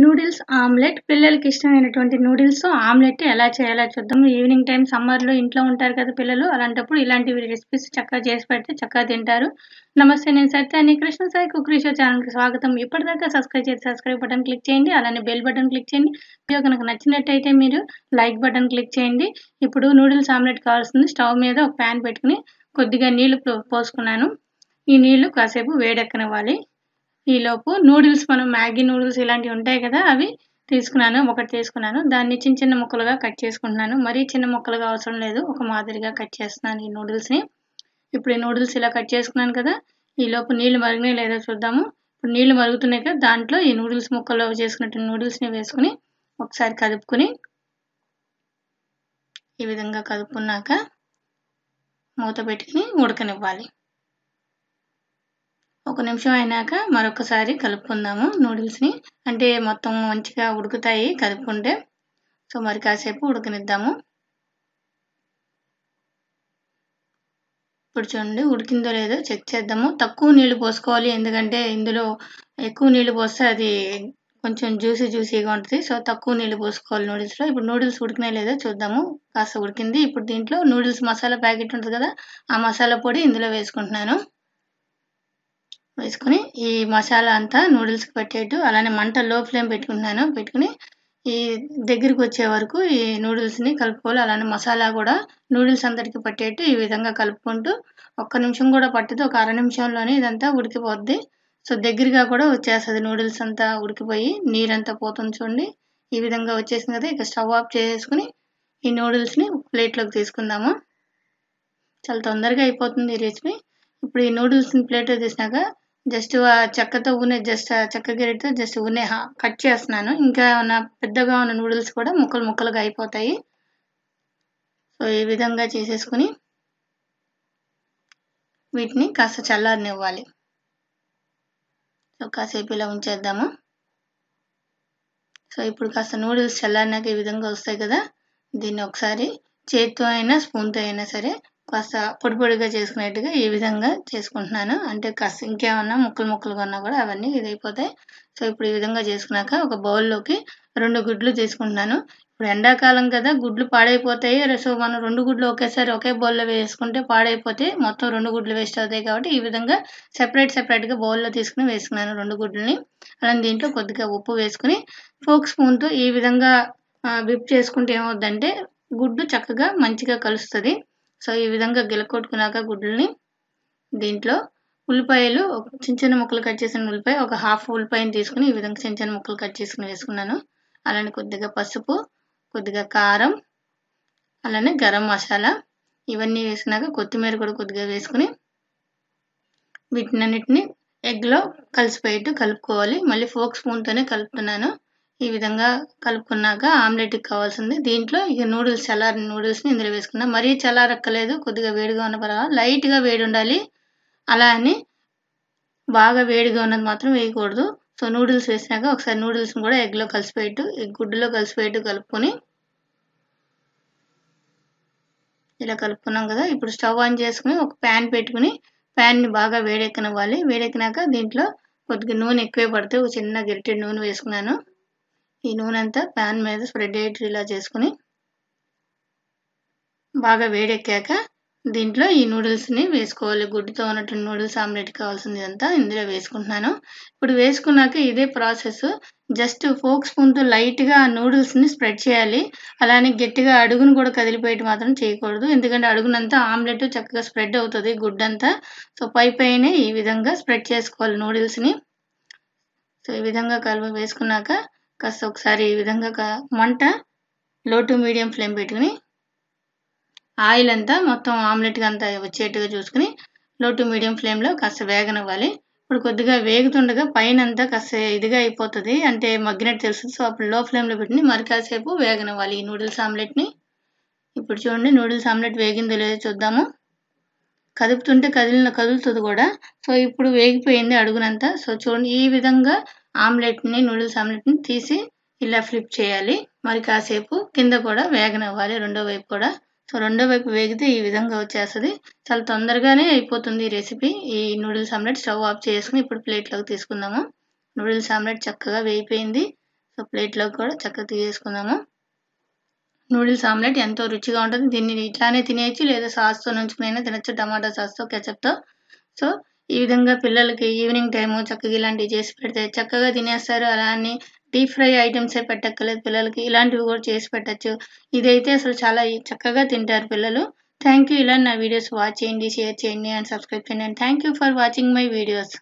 noodles omelette పిల్లలకి ఇష్టమైనటువంటి noodles omelette ఎలా చేయాలో చూద్దాం ఈవినింగ్ టైం సమ్మర్లో ఇంట్లో ఉంటారు కదా పిల్లలు అలాంటప్పుడు ఇలాంటివి రెసిపీస్ చక్కగా చేసి పెడితే చక్కగా తింటారు నమస్తే నేను సత్యాన్ని కృష్ణ సాయి కుక్రీ షో ఛానల్కి స్వాగతం ఇప్పటిదాకా సబ్స్క్రైబ్ చేసి సబ్స్క్రైబ్ బటన్ క్లిక్ చేయండి అలానే బెల్ బటన్ క్లిక్ చేయండి వీడియో కనుక నచ్చినట్టయితే మీరు లైక్ బటన్ క్లిక్ చేయండి ఇప్పుడు నూడిల్స్ ఆమ్లెట్ కావాల్సింది స్టవ్ మీద ఒక ప్యాన్ పెట్టుకుని కొద్దిగా నీళ్లు పోసుకున్నాను ఈ నీళ్లు కాసేపు వేడెక్కనివ్వాలి ఈలోపు నూడిల్స్ మనం మ్యాగీ నూడిల్స్ ఇలాంటివి ఉంటాయి కదా అవి తీసుకున్నాను ఒకటి తీసుకున్నాను దాన్ని చిన్న చిన్న ముక్కలుగా కట్ చేసుకుంటున్నాను మరీ చిన్న ముక్కలుగా అవసరం లేదు ఒక మాదిరిగా కట్ చేస్తున్నాను ఈ నూడిల్స్ని ఇప్పుడు ఈ నూడిల్స్ ఇలా కట్ చేసుకున్నాను కదా ఈలోపు నీళ్ళు మరిగినాయి లేదా చూద్దాము ఇప్పుడు నీళ్ళు మరుగుతున్నాయి కదా దాంట్లో ఈ నూడిల్స్ ముక్కలు చేసుకున్నట్టు నూడిల్స్ని వేసుకుని ఒకసారి కదుపుకుని ఈ విధంగా కదుపుకున్నాక మూత పెట్టుకుని ఉడకనివ్వాలి ఒక నిమిషం అయినాక మరొకసారి కలుపుకుందాము నూడిల్స్ని అంటే మొత్తం మంచిగా ఉడుకుతాయి కలుపుకుంటే సో మరి కాసేపు ఉడకనిద్దాము ఇప్పుడు చూడండి ఉడికిందో లేదో చెక్ చేద్దాము తక్కువ నీళ్లు పోసుకోవాలి ఎందుకంటే ఇందులో ఎక్కువ నీళ్లు పోస్తే అది కొంచెం జ్యూసీ జ్యూసీగా ఉంటుంది సో తక్కువ నీళ్లు పోసుకోవాలి నూడిల్స్లో ఇప్పుడు నూడిల్స్ ఉడికినా లేదో చూద్దాము కాస్త ఉడికింది ఇప్పుడు దీంట్లో నూడిల్స్ మసాలా ప్యాకెట్ ఉంటుంది కదా ఆ మసాలా పొడి ఇందులో వేసుకుంటున్నాను వేసుకొని ఈ మసాలా అంతా నూడిల్స్కి పట్టేట్టు అలానే మంట లో ఫ్లేమ్ పెట్టుకుంటున్నాను పెట్టుకుని ఈ దగ్గరికి వచ్చే వరకు ఈ నూడిల్స్ని కలుపుకోవాలి అలానే మసాలా కూడా నూడిల్స్ అంతటికి పట్టేట్టు ఈ విధంగా కలుపుకుంటూ ఒక్క నిమిషం కూడా పట్టదు ఒక అర నిమిషంలోనే ఇదంతా ఉడికిపోద్ది సో దగ్గరగా కూడా వచ్చేస్తుంది నూడిల్స్ అంతా ఉడికిపోయి నీరంతా పోతుంది చూడండి ఈ విధంగా వచ్చేసింది కదా ఇక స్టవ్ ఆఫ్ చేసుకుని ఈ నూడిల్స్ని ప్లేట్లోకి తీసుకుందాము చాలా తొందరగా అయిపోతుంది ఈ రెసిపీ ఇప్పుడు ఈ నూడిల్స్ని ప్లేట్ తీసినాక జస్ట్ ఆ చెక్కతో ఊనే జస్ట్ ఆ చెక్క గెరిటితో జస్ట్ ఊనే కట్ చేస్తున్నాను ఇంకా ఉన్న పెద్దగా ఉన్న నూడిల్స్ కూడా ముక్కలు ముక్కలుగా అయిపోతాయి సో ఈ విధంగా చేసేసుకుని వీటిని కాస్త చల్లారనివ్వాలి సో కాసేపు ఇలా ఉంచేద్దాము సో ఇప్పుడు కాస్త నూడిల్స్ చల్లారినాక ఈ విధంగా వస్తాయి కదా దీన్ని ఒకసారి చేతితో అయినా స్పూన్తో అయినా సరే కాస్త పొడి పొడిగా చేసుకునేట్టుగా ఈ విధంగా చేసుకుంటున్నాను అంటే కాస్త ఇంకేమన్నా ముక్కలు ముక్కలుగా ఉన్నా కూడా అవన్నీ ఇదైపోతాయి సో ఇప్పుడు ఈ విధంగా చేసుకున్నాక ఒక బౌల్లోకి రెండు గుడ్లు తీసుకుంటున్నాను ఇప్పుడు ఎండాకాలం కదా గుడ్లు పాడైపోతాయి సో మనం రెండు గుడ్లు ఒకేసారి ఒకే బౌల్లో వేసుకుంటే పాడైపోతే మొత్తం రెండు గుడ్లు వేస్ట్ అవుతాయి కాబట్టి ఈ విధంగా సెపరేట్ సెపరేట్గా బౌల్లో తీసుకుని వేసుకున్నాను రెండు గుడ్లని అలా దీంట్లో కొద్దిగా ఉప్పు వేసుకుని ఫోక్ స్పూన్తో ఈ విధంగా విప్ చేసుకుంటే ఏమవుద్దంటే గుడ్డు చక్కగా మంచిగా కలుస్తుంది సో ఈ విధంగా గిలకొట్టుకున్నాక గుడ్లని దీంట్లో ఉల్లిపాయలు చిన్న చిన్న ముక్కలు కట్ చేసిన ఉల్లిపాయ ఒక హాఫ్ ఉల్లిపాయని తీసుకుని ఈ విధంగా చిన్న చిన్న ముక్కలు కట్ చేసుకుని వేసుకున్నాను అలానే కొద్దిగా పసుపు కొద్దిగా కారం అలానే గరం మసాలా ఇవన్నీ వేసినాక కొత్తిమీర కూడా కొద్దిగా వేసుకుని వీటినన్నిటిని ఎగ్లో కలిసిపోయేట్టు కలుపుకోవాలి మళ్ళీ ఫోక్ స్పూన్తోనే కలుపుతున్నాను ఈ విధంగా కలుపుకున్నాక ఆమ్లెట్కి కావాల్సింది దీంట్లో ఇక నూడిల్స్ చల్లారిన నూడిల్స్ని ఇందులో వేసుకున్నాం మరీ చల్లారక్కలేదు కొద్దిగా వేడిగా ఉన్న పర్వాలేదు లైట్గా వేడి ఉండాలి అలా అని బాగా వేడిగా ఉన్నది మాత్రం వేయకూడదు సో నూడిల్స్ వేసినాక ఒకసారి నూడిల్స్ని కూడా ఎగ్లో కలిసిపోయేట్టు ఎగ్ గుడ్డులో కలిసిపోయేట్టు కలుపుకొని ఇలా కలుపుకున్నాం కదా ఇప్పుడు స్టవ్ ఆన్ చేసుకుని ఒక ప్యాన్ పెట్టుకుని ప్యాన్ని బాగా వేడెక్కనివ్వాలి వేడెక్కినాక దీంట్లో కొద్దిగా నూనె ఎక్కువే పడితే ఒక చిన్న గిరిటెడ్ నూనె వేసుకున్నాను ఈ నూనె అంతా ప్యాన్ మీద స్ప్రెడ్ ఇలా చేసుకుని బాగా వేడెక్కాక దీంట్లో ఈ నూడిల్స్ని వేసుకోవాలి గుడ్డుతో ఉన్నటువంటి నూడిల్స్ ఆమ్లెట్ కావాల్సింది అంతా ఇందులో వేసుకుంటున్నాను ఇప్పుడు వేసుకున్నాక ఇదే ప్రాసెస్ జస్ట్ ఫోక్ స్పూన్తో లైట్గా ఆ నూడిల్స్ని స్ప్రెడ్ చేయాలి అలానే గట్టిగా అడుగును కూడా కదిలిపోయేటి మాత్రం చేయకూడదు ఎందుకంటే అడుగునంతా ఆమ్లెట్ చక్కగా స్ప్రెడ్ అవుతుంది గుడ్డంతా సో పై పైన ఈ విధంగా స్ప్రెడ్ చేసుకోవాలి నూడిల్స్ని సో ఈ విధంగా కలుపు వేసుకున్నాక కాస్త ఒకసారి ఈ విధంగా మంట లో టు మీడియం ఫ్లేమ్ పెట్టుకుని ఆయిల్ అంతా మొత్తం ఆమ్లెట్గా అంతా వచ్చేట్టుగా చూసుకుని లో టు మీడియం ఫ్లేమ్లో కాస్త వేగనివ్వాలి ఇప్పుడు కొద్దిగా వేగుతుండగా పైన అంతా కాస్త ఇదిగా అయిపోతుంది అంటే మగ్గినట్టు తెలుస్తుంది సో అప్పుడు లో ఫ్లేమ్లో పెట్టుకుని మరికాసేపు వేగనివ్వాలి ఈ నూడిల్స్ ఆమ్లెట్ని ఇప్పుడు చూడండి నూడిల్స్ ఆమ్లెట్ వేగిందో లేదో చూద్దాము కదుపుతుంటే కదిలిన కదులుతుంది కూడా సో ఇప్పుడు వేగిపోయింది అడుగునంతా సో చూడండి ఈ విధంగా ఆమ్లెట్ని నూడిల్స్ ఆమ్లెట్ని తీసి ఇలా ఫ్లిప్ చేయాలి మరి కాసేపు కింద కూడా వేగనివ్వాలి రెండో వైపు కూడా సో రెండో వైపు వేగితే ఈ విధంగా వచ్చేస్తుంది చాలా తొందరగానే అయిపోతుంది ఈ రెసిపీ ఈ నూడిల్స్ ఆమ్లెట్ స్టవ్ ఆఫ్ చేసుకుని ఇప్పుడు ప్లేట్లోకి తీసుకుందాము నూడిల్స్ ఆమ్లెట్ చక్కగా వేగిపోయింది సో ప్లేట్లోకి కూడా చక్కగా తీసేసుకుందాము నూడిల్స్ ఆమ్లెట్ ఎంతో రుచిగా ఉంటుంది దీన్ని ఇట్లానే తినేయచ్చు లేదా సాస్తో నుంచుకునైనా తినచ్చు టమాటా సాస్తో కెచప్తో సో ఈ విధంగా పిల్లలకి ఈవినింగ్ టైము చక్కగా ఇలాంటివి చేసి పెడితే చక్కగా తినేస్తారు అలా అని డీప్ ఫ్రై ఐటమ్సే పెట్టక్కర్లేదు పిల్లలకి ఇలాంటివి కూడా చేసి పెట్టచ్చు ఇదైతే అసలు చాలా చక్కగా తింటారు పిల్లలు థ్యాంక్ యూ ఇలా నా వీడియోస్ వాచ్ చేయండి షేర్ చేయండి అండ్ సబ్స్క్రైబ్ చేయండి and thank you for watching my videos